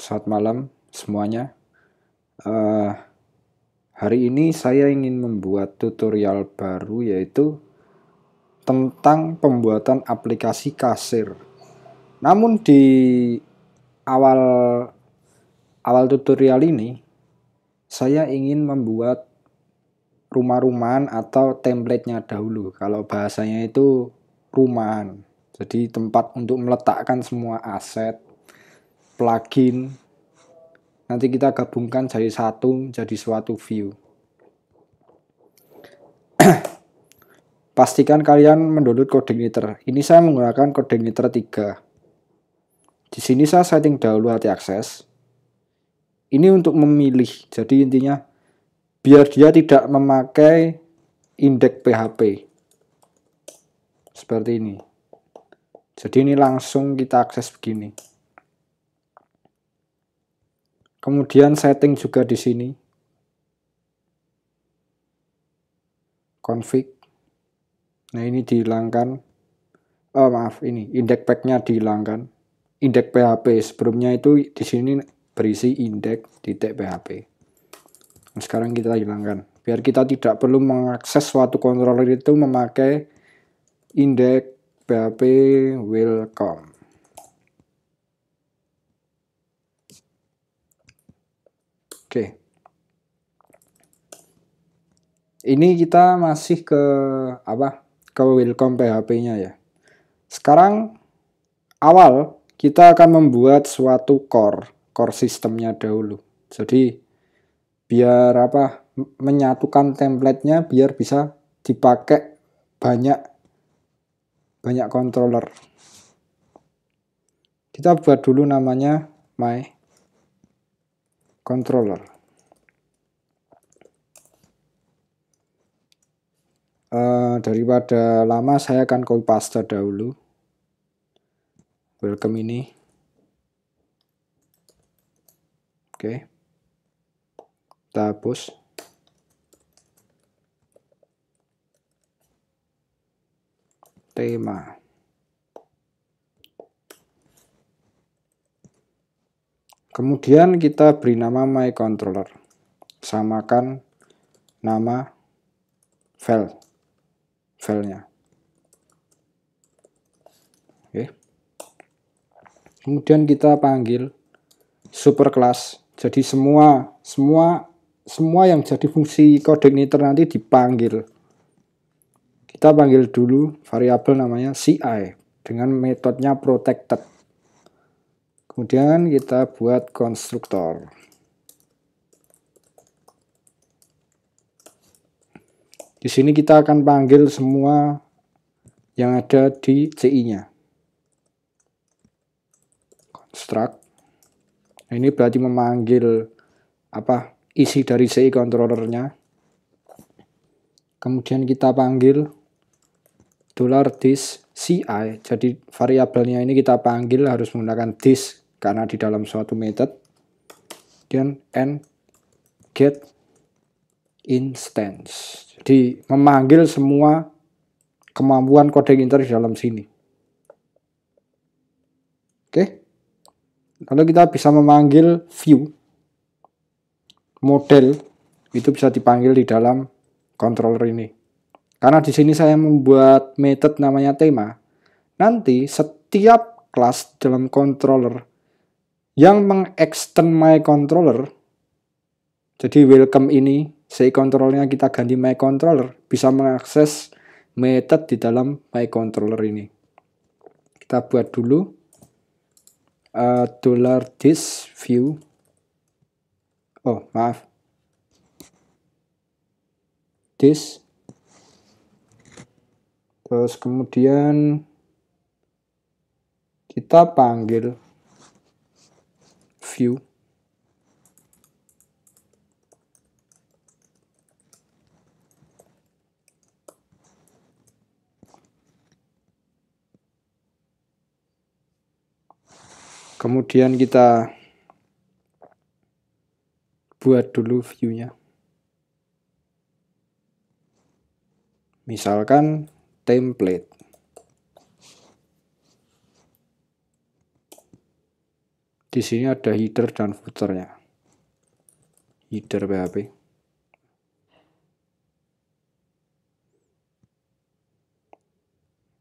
saat malam semuanya. Uh, hari ini saya ingin membuat tutorial baru yaitu tentang pembuatan aplikasi kasir. Namun di awal awal tutorial ini saya ingin membuat rumah-rumahan atau template-nya dahulu. Kalau bahasanya itu rumahan. Jadi tempat untuk meletakkan semua aset plugin. Nanti kita gabungkan jadi satu jadi suatu view. Pastikan kalian mendownload kode niter. Ini saya menggunakan kode niter 3. Di sini saya setting dahulu hati akses. Ini untuk memilih. Jadi intinya biar dia tidak memakai indeks PHP. Seperti ini. Jadi ini langsung kita akses begini. Kemudian setting juga di sini. Config. Nah, ini dihilangkan. Oh, maaf, ini index packnya dihilangkan. Index PHP sebelumnya itu di sini berisi index titik PHP. Nah, sekarang kita hilangkan. Biar kita tidak perlu mengakses suatu controller itu memakai index PHP welcome. Oke. Ini kita masih ke apa? Ke welcome PHP-nya ya. Sekarang awal kita akan membuat suatu core, core sistemnya dahulu. Jadi biar apa? menyatukan templatenya biar bisa dipakai banyak banyak controller. Kita buat dulu namanya my controller uh, daripada lama saya akan copy paste dahulu welcome ini oke okay. kita hapus tema Kemudian kita beri nama my controller. Samakan nama file filenya. Oke. Kemudian kita panggil superclass. Jadi semua semua semua yang jadi fungsi kode coordinator nanti dipanggil. Kita panggil dulu variabel namanya CI dengan metodenya protected. Kemudian kita buat konstruktor. Di sini kita akan panggil semua yang ada di CI-nya. Construct. Nah, ini berarti memanggil apa isi dari CI controllernya. Kemudian kita panggil dollar $this CI. Jadi variabelnya ini kita panggil harus menggunakan this karena di dalam suatu method dan and get instance. Jadi memanggil semua kemampuan kode inter di dalam sini. Oke. Lalu kita bisa memanggil view model itu bisa dipanggil di dalam controller ini. Karena di sini saya membuat method namanya tema. Nanti setiap kelas dalam controller yang mengextend my controller. Jadi welcome ini, say controllernya kita ganti my controller, bisa mengakses method di dalam my controller ini. Kita buat dulu uh, dollar this view. Oh, maaf. This. Terus kemudian kita panggil view kemudian kita buat dulu view-nya misalkan template Di sini ada header dan footernya. Header PHP.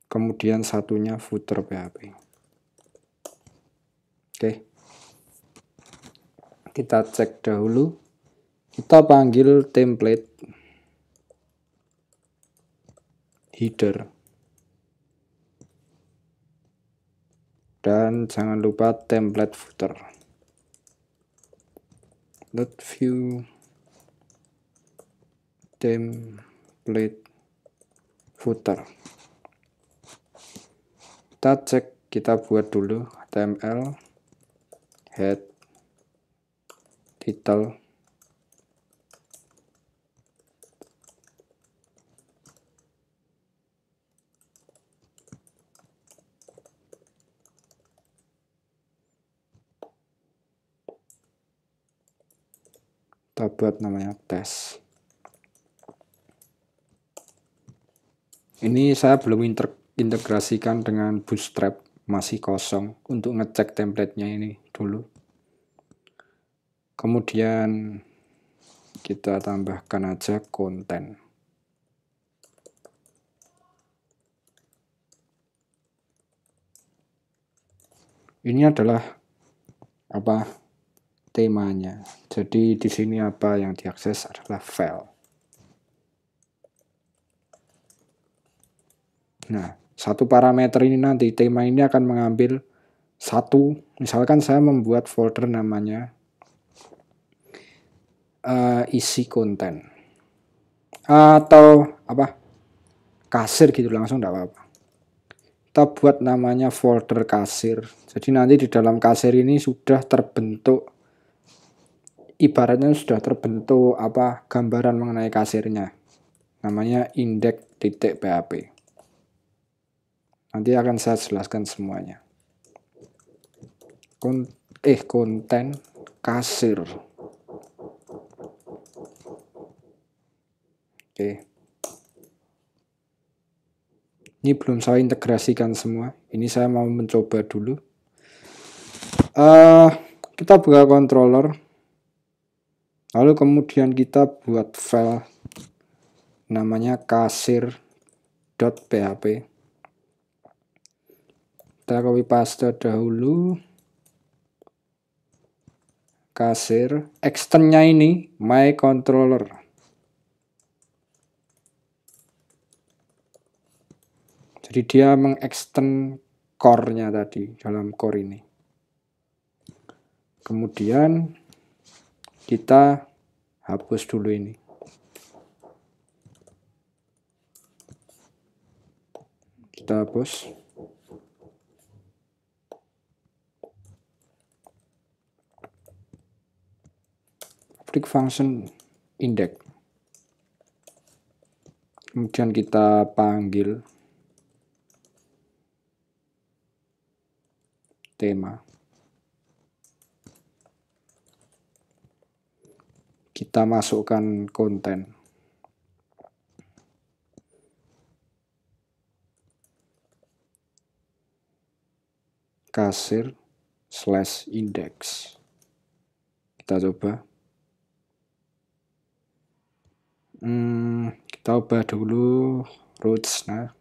Kemudian satunya footer PHP. Oke. Kita cek dahulu. Kita panggil template header. dan jangan lupa template footer Load view template footer kita cek kita buat dulu html head title kita buat namanya tes ini saya belum integrasikan dengan bootstrap masih kosong untuk ngecek templatenya ini dulu kemudian kita tambahkan aja konten ini adalah apa temanya. Jadi di sini apa yang diakses adalah file. Nah, satu parameter ini nanti tema ini akan mengambil satu. Misalkan saya membuat folder namanya uh, isi konten atau apa kasir gitu langsung tidak apa-apa kita buat namanya folder kasir jadi nanti di dalam kasir ini sudah terbentuk ibaratnya sudah terbentuk apa gambaran mengenai kasirnya. Namanya indeks titik PAP. Nanti akan saya jelaskan semuanya. Kon eh konten kasir. Oke. Ini belum saya integrasikan semua. Ini saya mau mencoba dulu. Uh, kita buka controller lalu kemudian kita buat file namanya kasir.php kita copy paste dahulu kasir externnya ini my controller jadi dia mengextend core-nya tadi dalam core ini kemudian kita hapus dulu ini kita hapus public function index kemudian kita panggil tema kita masukkan konten. kasir slash index kita coba hmm, kita ubah dulu roots nah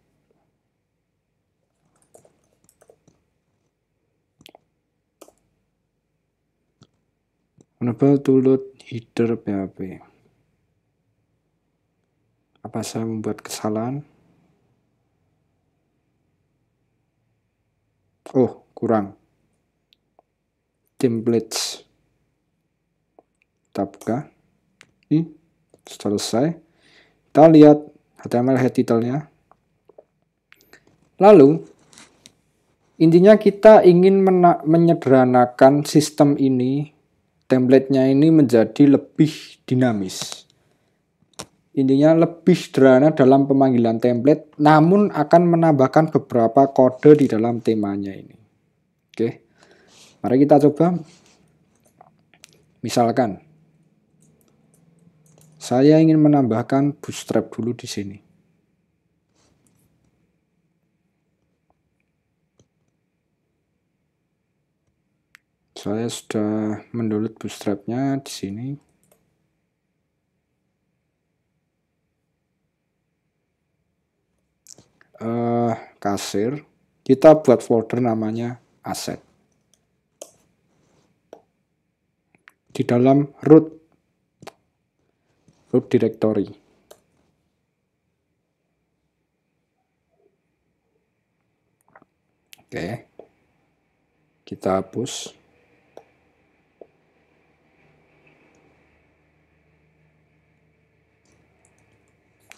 menebal to load header PHP. Apa saya membuat kesalahan? Oh, kurang. Templates. Tab Ini selesai. Kita lihat HTML head title-nya. Lalu, intinya kita ingin menyederhanakan sistem ini template ini menjadi lebih dinamis. Intinya lebih sederhana dalam pemanggilan template, namun akan menambahkan beberapa kode di dalam temanya ini. Oke, mari kita coba. Misalkan, saya ingin menambahkan bootstrap dulu di sini. Saya sudah mendownload bootstrapnya di sini. Uh, kasir kita buat folder namanya aset di dalam root root directory oke kita hapus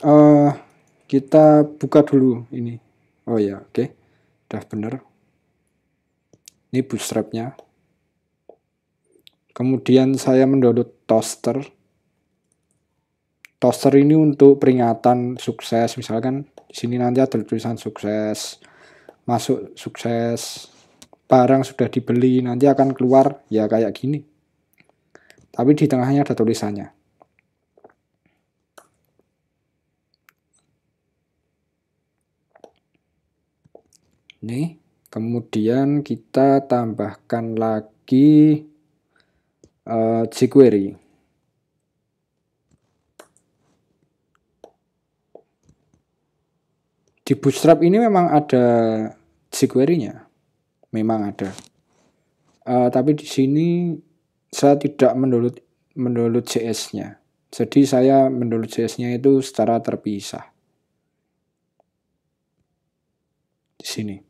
uh, kita buka dulu ini. Oh ya, oke. Okay. Udah bener. Ini bootstrapnya. Kemudian saya mendownload toaster. Toaster ini untuk peringatan sukses. Misalkan di sini nanti ada tulisan sukses. Masuk sukses. Barang sudah dibeli. Nanti akan keluar ya kayak gini. Tapi di tengahnya ada tulisannya. Nih, kemudian kita tambahkan lagi uh, jQuery. Di Bootstrap ini memang ada jQuery-nya. Memang ada. Uh, tapi di sini saya tidak mendownload mendownload JS-nya. Jadi saya mendownload JS-nya itu secara terpisah. Di sini.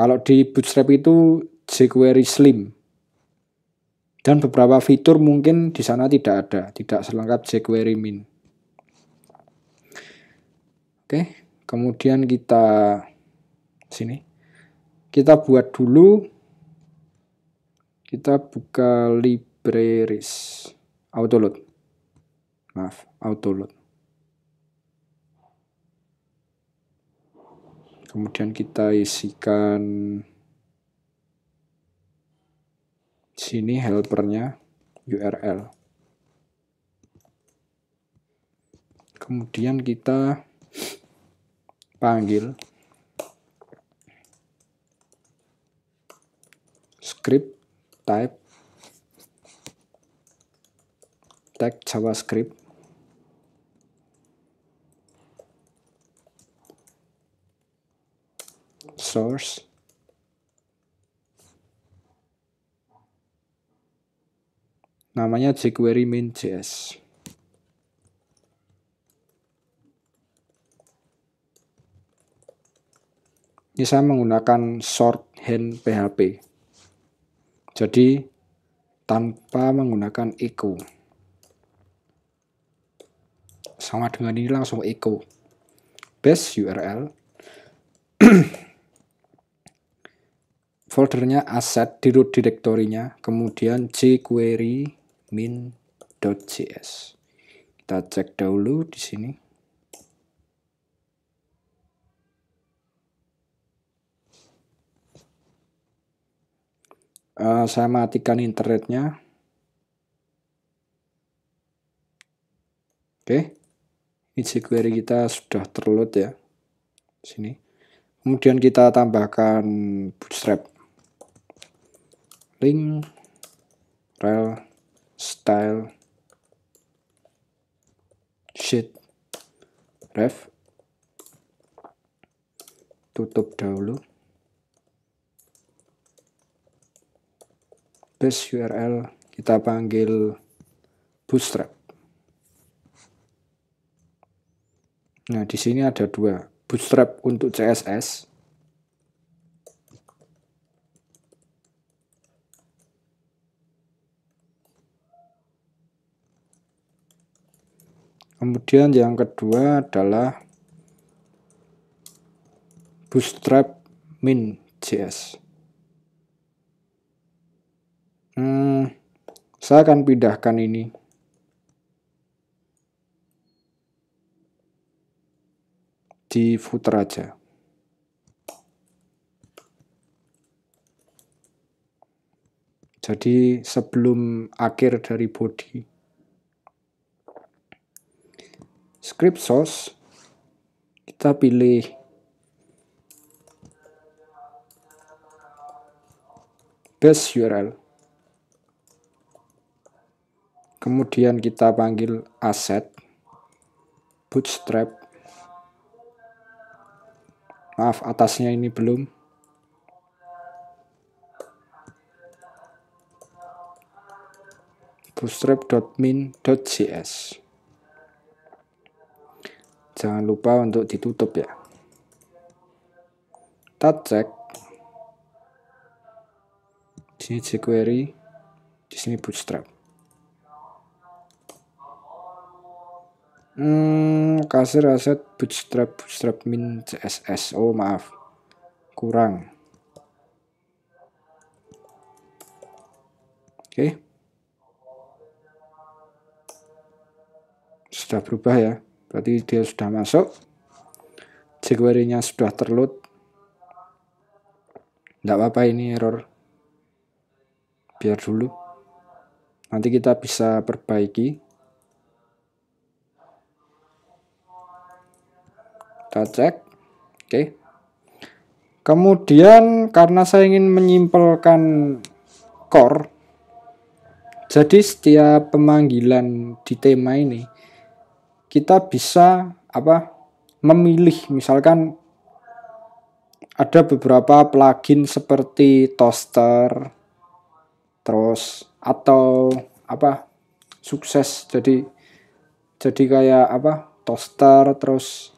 Kalau di Bootstrap itu jQuery Slim. Dan beberapa fitur mungkin di sana tidak ada, tidak selengkap jQuery Min. Oke, kemudian kita sini. Kita buat dulu kita buka libraries autoload. Maaf, autoload. kemudian kita isikan sini helpernya URL kemudian kita panggil script type tag javascript source namanya jQuery main.js ini saya menggunakan short hand PHP jadi tanpa menggunakan echo sama dengan ini langsung echo base URL foldernya aset di root directory kemudian jquery min.js. Kita cek dahulu di sini. Uh, saya matikan internetnya. Oke. Okay. Ini jQuery kita sudah terload ya. Sini. Kemudian kita tambahkan bootstrap link rel style sheet ref tutup dahulu base URL kita panggil bootstrap nah di sini ada dua bootstrap untuk CSS kemudian yang kedua adalah bootstrap min js hmm, saya akan pindahkan ini di footer aja. Jadi sebelum akhir dari body. script source kita pilih base URL kemudian kita panggil asset bootstrap maaf atasnya ini belum bootstrap.min.js jangan lupa untuk ditutup ya kita cek di sini jQuery di bootstrap hmm, kasir aset bootstrap bootstrap min css oh maaf kurang oke okay. sudah berubah ya berarti dia sudah masuk jQuery-nya sudah terload tidak apa-apa ini error biar dulu nanti kita bisa perbaiki kita cek oke okay. kemudian karena saya ingin menyimpulkan core jadi setiap pemanggilan di tema ini kita bisa apa memilih misalkan ada beberapa plugin seperti toaster terus atau apa sukses jadi jadi kayak apa toaster terus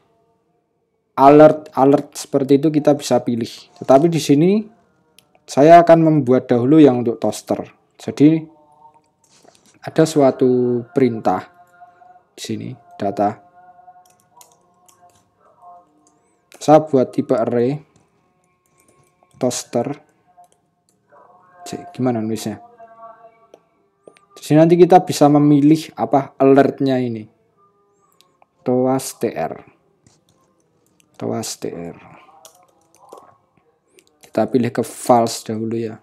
alert alert seperti itu kita bisa pilih tetapi di sini saya akan membuat dahulu yang untuk toaster jadi ada suatu perintah di sini data. Saya buat tipe array toaster. C gimana nulisnya? Jadi nanti kita bisa memilih apa alertnya ini. Toas tr. Toas tr. Kita pilih ke false dahulu ya.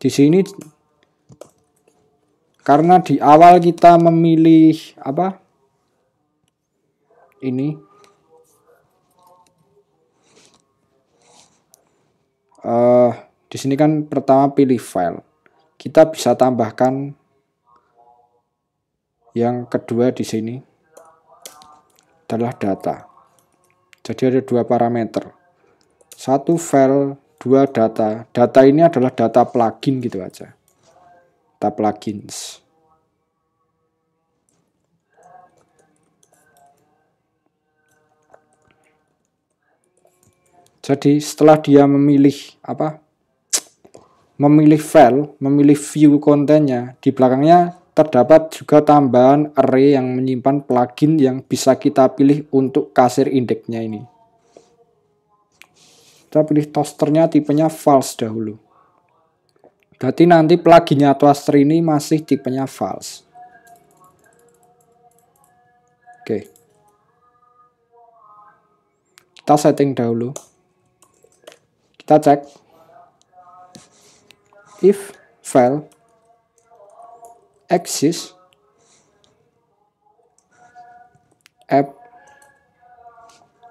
Di sini karena di awal kita memilih apa? Ini uh, di sini kan pertama pilih file. Kita bisa tambahkan yang kedua di sini adalah data. Jadi ada dua parameter. Satu file, dua data. Data ini adalah data plugin gitu aja. Data plugins. Jadi setelah dia memilih apa? memilih file, memilih view kontennya, di belakangnya terdapat juga tambahan array yang menyimpan plugin yang bisa kita pilih untuk kasir indeksnya ini. Kita pilih toasternya tipenya false dahulu. Berarti nanti pluginnya toaster ini masih tipenya false. Oke. Kita setting dahulu kita cek if file exists app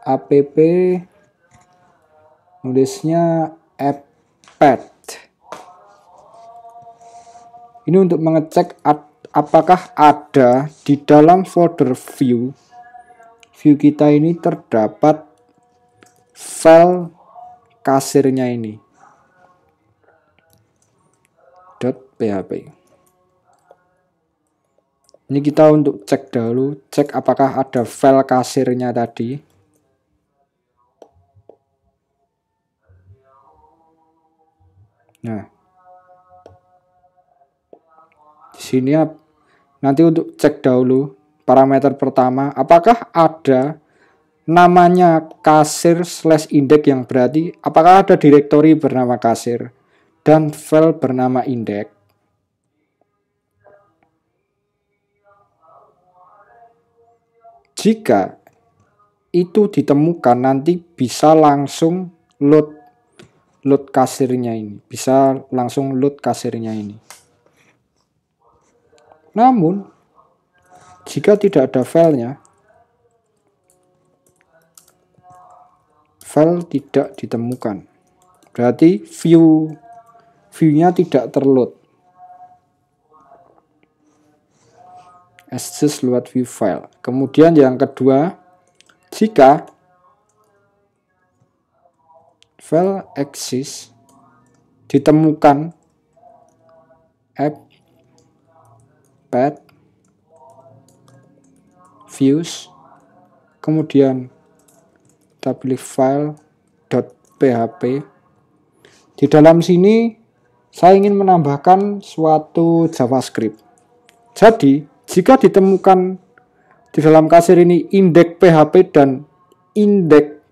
app nulisnya appet ini untuk mengecek ad, apakah ada di dalam folder view view kita ini terdapat file kasirnya ini .dot .php ini kita untuk cek dahulu cek apakah ada file kasirnya tadi nah di sini nanti untuk cek dahulu parameter pertama apakah ada namanya kasir slash indeks yang berarti apakah ada direktori bernama kasir dan file bernama indeks. Jika itu ditemukan nanti bisa langsung load load kasirnya ini, bisa langsung load kasirnya ini. Namun jika tidak ada filenya, file tidak ditemukan. Berarti view view-nya tidak terload. Access load view file. Kemudian yang kedua, jika file access ditemukan app pad views kemudian kita file .php di dalam sini saya ingin menambahkan suatu JavaScript. Jadi, jika ditemukan di dalam kasir ini indeks PHP dan indeks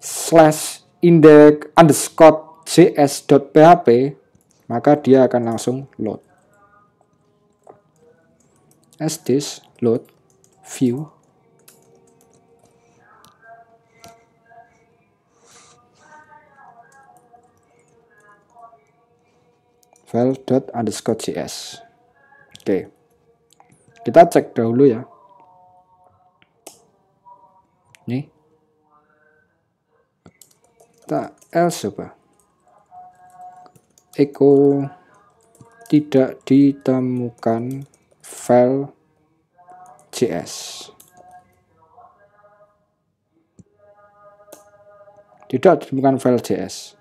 slash indeks underscore js.php, maka dia akan langsung load. As this load view file.underscore.js. oke kita cek dahulu ya nih kita else coba echo tidak ditemukan file js tidak ditemukan file js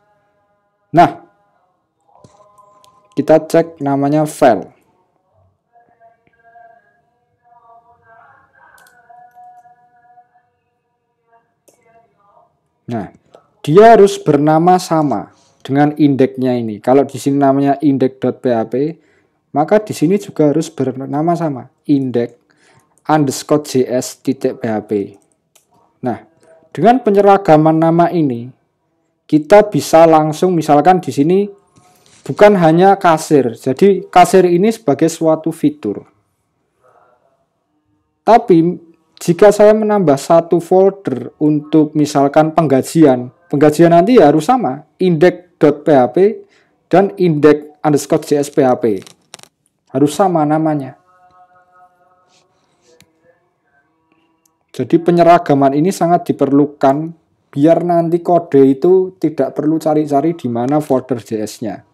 nah kita cek namanya file. Nah, dia harus bernama sama dengan indeksnya ini. Kalau di sini namanya index.php, maka di sini juga harus bernama sama index underscore js titik php. Nah, dengan penyeragaman nama ini, kita bisa langsung misalkan di sini bukan hanya kasir. Jadi kasir ini sebagai suatu fitur. Tapi jika saya menambah satu folder untuk misalkan penggajian, penggajian nanti ya harus sama, index.php dan index underscore jsphp. Harus sama namanya. Jadi penyeragaman ini sangat diperlukan biar nanti kode itu tidak perlu cari-cari di mana folder JS-nya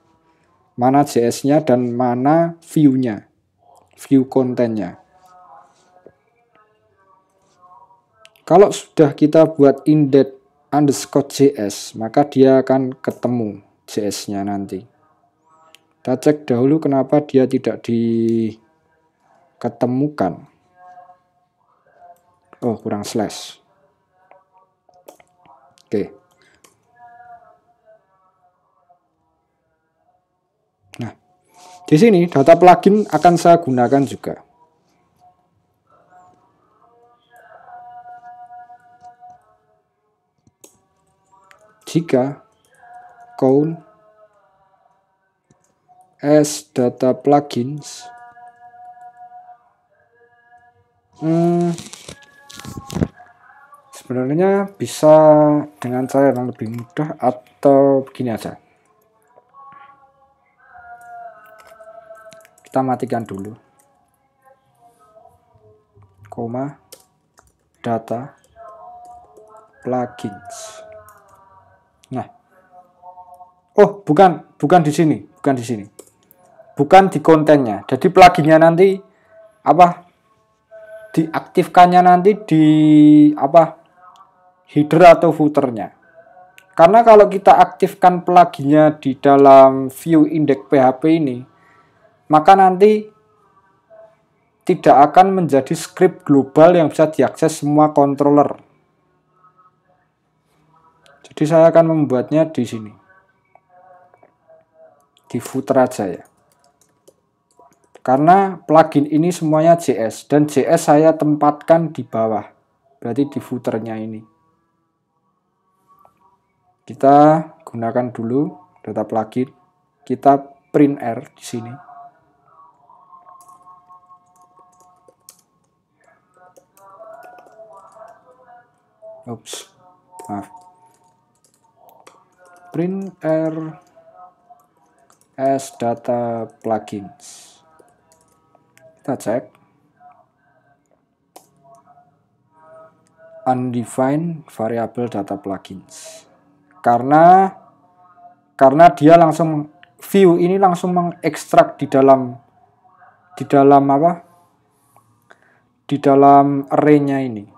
mana JS-nya dan mana view-nya, view kontennya. Kalau sudah kita buat index underscore JS, maka dia akan ketemu JS-nya nanti. Kita cek dahulu kenapa dia tidak diketemukan. Oh, kurang slash. Di sini data plugin akan saya gunakan juga. Jika count as data plugins hmm, sebenarnya bisa dengan cara yang lebih mudah atau begini aja kita matikan dulu koma data plugins nah oh bukan bukan di sini bukan di sini bukan di kontennya jadi pluginnya nanti apa diaktifkannya nanti di apa header atau footernya karena kalau kita aktifkan pluginnya di dalam view index PHP ini maka nanti tidak akan menjadi script global yang bisa diakses semua controller. Jadi saya akan membuatnya di sini. Di footer aja ya. Karena plugin ini semuanya JS dan JS saya tempatkan di bawah. Berarti di footernya ini. Kita gunakan dulu data plugin. Kita print R di sini. Oops. maaf. Print R as data plugins. Kita cek. Undefined variable data plugins. Karena karena dia langsung view ini langsung mengekstrak di dalam di dalam apa? Di dalam arraynya ini.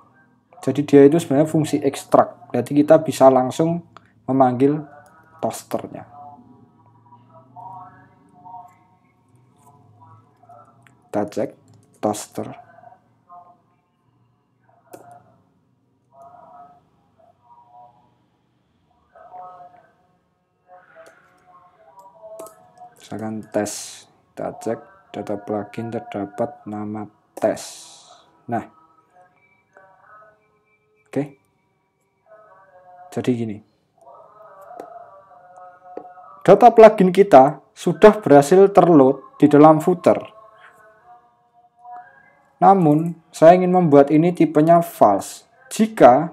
Jadi dia itu sebenarnya fungsi ekstrak. Berarti kita bisa langsung memanggil tosternya. Kita cek toaster. Misalkan tes, kita cek data plugin terdapat nama tes. Nah, Jadi gini. Data plugin kita sudah berhasil terload di dalam footer. Namun, saya ingin membuat ini tipenya false. Jika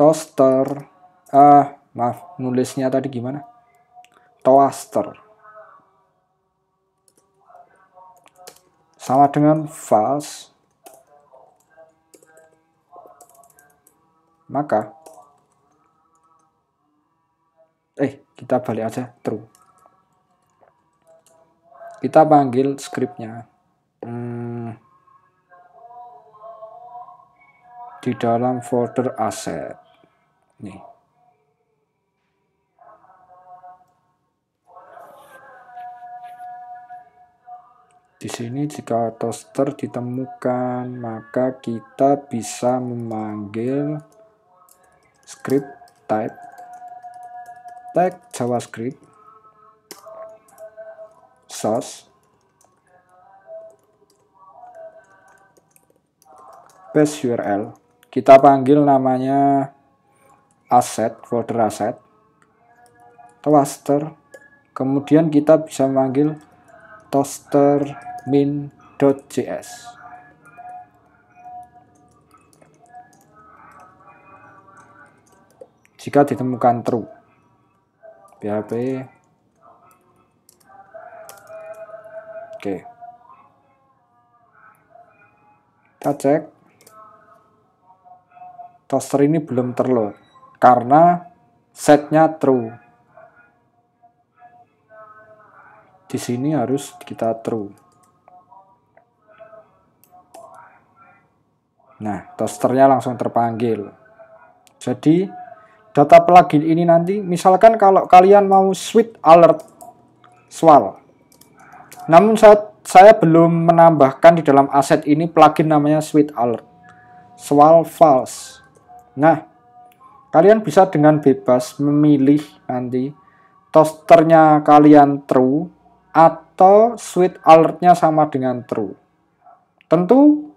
toaster ah maaf nulisnya tadi gimana toaster sama dengan false maka eh kita balik aja true kita panggil scriptnya hmm, di dalam folder aset nih di sini jika toaster ditemukan maka kita bisa memanggil script type tag javascript source base url kita panggil namanya asset folder asset cluster kemudian kita bisa memanggil toaster min.js jika ditemukan true. PHP Oke. Kita cek. Toaster ini belum terload karena setnya true. Di sini harus kita true. Nah, toasternya langsung terpanggil. Jadi, data plugin ini nanti misalkan kalau kalian mau switch alert swal namun saat saya belum menambahkan di dalam aset ini plugin namanya switch alert swal false. nah kalian bisa dengan bebas memilih nanti tosternya kalian true atau switch alertnya sama dengan true tentu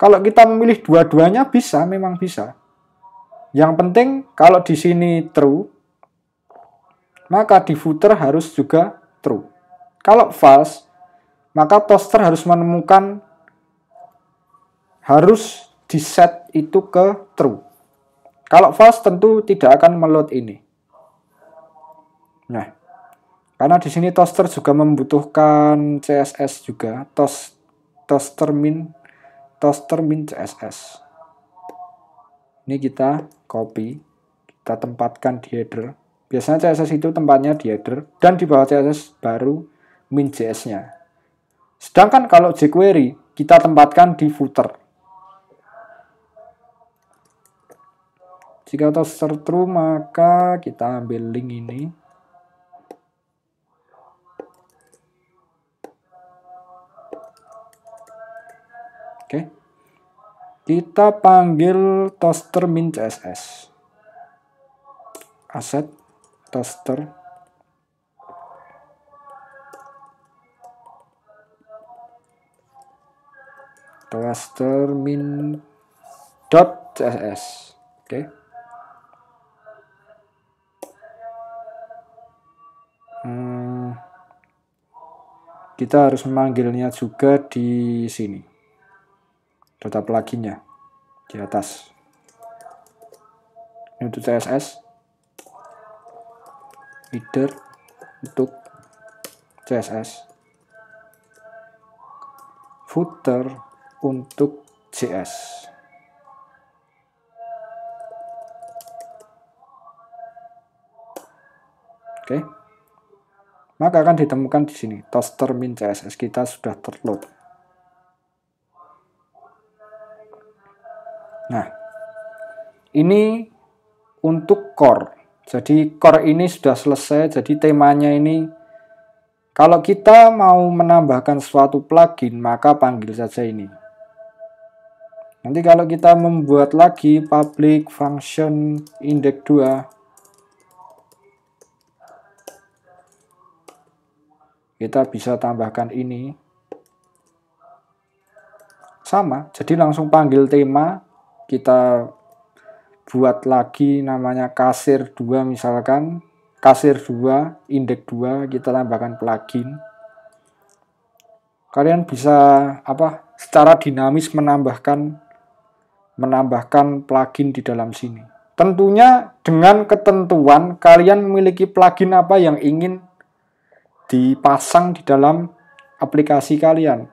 kalau kita memilih dua-duanya bisa memang bisa yang penting kalau di sini true, maka di footer harus juga true. Kalau false, maka toaster harus menemukan harus di set itu ke true. Kalau false tentu tidak akan meload ini. Nah, karena di sini toaster juga membutuhkan CSS juga, toaster min toaster min CSS ini kita copy kita tempatkan di header biasanya CSS itu tempatnya di header dan di bawah CSS baru min JS nya sedangkan kalau jQuery kita tempatkan di footer jika atau true maka kita ambil link ini Kita panggil toaster min CSS. Aset toaster toaster min dot css oke okay. Hmm. kita harus memanggilnya juga di sini data pluginnya di atas. Ini untuk CSS, header untuk CSS, footer untuk CSS Oke. Okay maka akan ditemukan di sini toaster min CSS kita sudah terload. Nah, ini untuk core. Jadi core ini sudah selesai, jadi temanya ini kalau kita mau menambahkan suatu plugin, maka panggil saja ini. Nanti kalau kita membuat lagi public function index 2 kita bisa tambahkan ini. Sama, jadi langsung panggil tema kita buat lagi namanya kasir 2 misalkan kasir 2 indeks 2 kita tambahkan plugin kalian bisa apa secara dinamis menambahkan menambahkan plugin di dalam sini tentunya dengan ketentuan kalian memiliki plugin apa yang ingin dipasang di dalam aplikasi kalian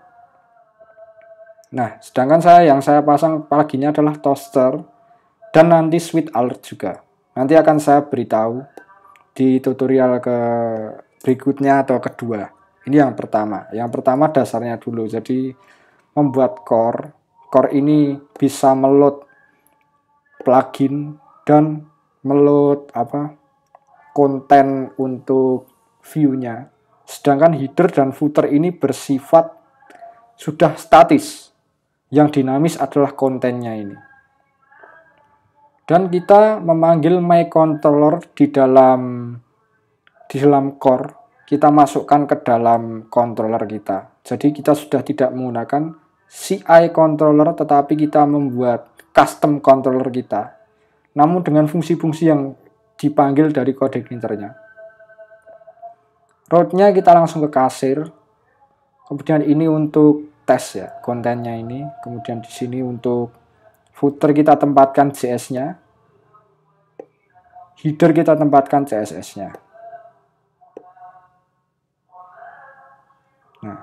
Nah, sedangkan saya yang saya pasang paginya adalah toaster dan nanti switch alert juga. Nanti akan saya beritahu di tutorial ke berikutnya atau kedua. Ini yang pertama. Yang pertama dasarnya dulu. Jadi membuat core. Core ini bisa meload plugin dan meload apa konten untuk view-nya. Sedangkan header dan footer ini bersifat sudah statis. Yang dinamis adalah kontennya ini. Dan kita memanggil my controller di dalam di dalam core kita masukkan ke dalam controller kita. Jadi kita sudah tidak menggunakan CI controller tetapi kita membuat custom controller kita. Namun dengan fungsi-fungsi yang dipanggil dari kode igniternya. nya kita langsung ke kasir. Kemudian ini untuk tes ya kontennya ini. Kemudian di sini untuk footer kita tempatkan CS nya Header kita tempatkan CSS-nya. Nah,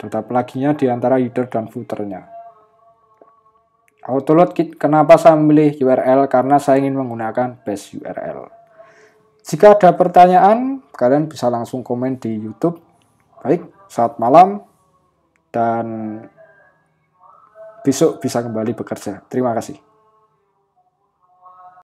data pelaginya di antara header dan footernya. load kit, kenapa saya memilih URL? Karena saya ingin menggunakan base URL. Jika ada pertanyaan, kalian bisa langsung komen di YouTube. Baik, saat malam dan besok bisa kembali bekerja. Terima kasih.